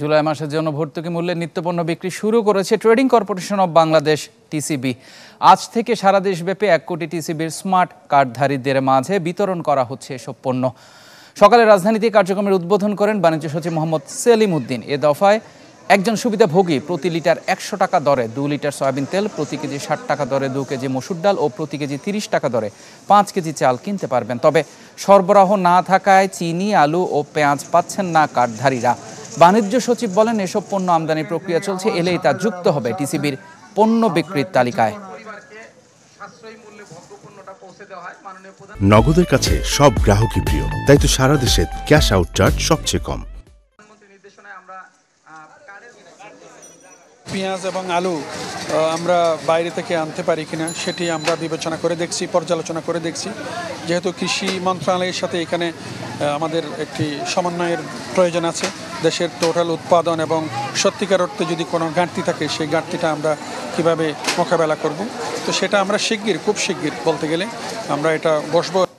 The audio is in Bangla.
জুলাই মাসের জন্য ভর্তুকি মূল্যে নিত্যপণ্য বিক্রি শুরু করেছে Trading Corporation of Bangladesh TCB আজ থেকে সারা দেশব্যাপী এক কোটি টিসিবির স্মার্ট কার্ডধারীদের মাঝে বিতরণ করা হচ্ছে এসব পণ্য সকালে রাজধানীতে কার্যক্রমের উদ্বোধন করেন বাণিজ্য সচিব মোহাম্মদ সেলিম উদ্দিন এ দফায় একজন সুবিধাভোগী প্রতি লিটার একশো টাকা দরে দু লিটার সয়াবিন তেল প্রতি কেজি ষাট টাকা দরে দু কেজি মসুর ডাল ও প্রতি কেজি তিরিশ টাকা দরে পাঁচ কেজি চাল কিনতে পারবেন তবে সরবরাহ না থাকায় চিনি আলু ও পেঁয়াজ পাচ্ছেন না কার্ডধারীরা বাণিজ্য সচিব বলেন এসব পণ্য আমদানি প্রক্রিয়া চলছে এলেই তা যুক্ত হবে টিসিবির পণ্য বিক্রির তালিকায় নগদের কাছে সব গ্রাহকই প্রিয় তাই তো সারা দেশে ক্যাশ আউট চার্জ সবচেয়ে কম পেঁয়াজ এবং আলু আমরা বাইরে থেকে আনতে পারি কিনা সেটি আমরা বিবেচনা করে দেখছি পর্যালোচনা করে দেখছি যেহেতু কৃষি মন্ত্রণালয়ের সাথে এখানে আমাদের একটি সমন্বয়ের প্রয়োজন আছে দেশের টোটাল উৎপাদন এবং সত্যিকার অর্থে যদি কোনো ঘাটতি থাকে সেই ঘাটতিটা আমরা কিভাবে মোকাবেলা করব তো সেটা আমরা শিগগির খুব শিগগির বলতে গেলে আমরা এটা বসবো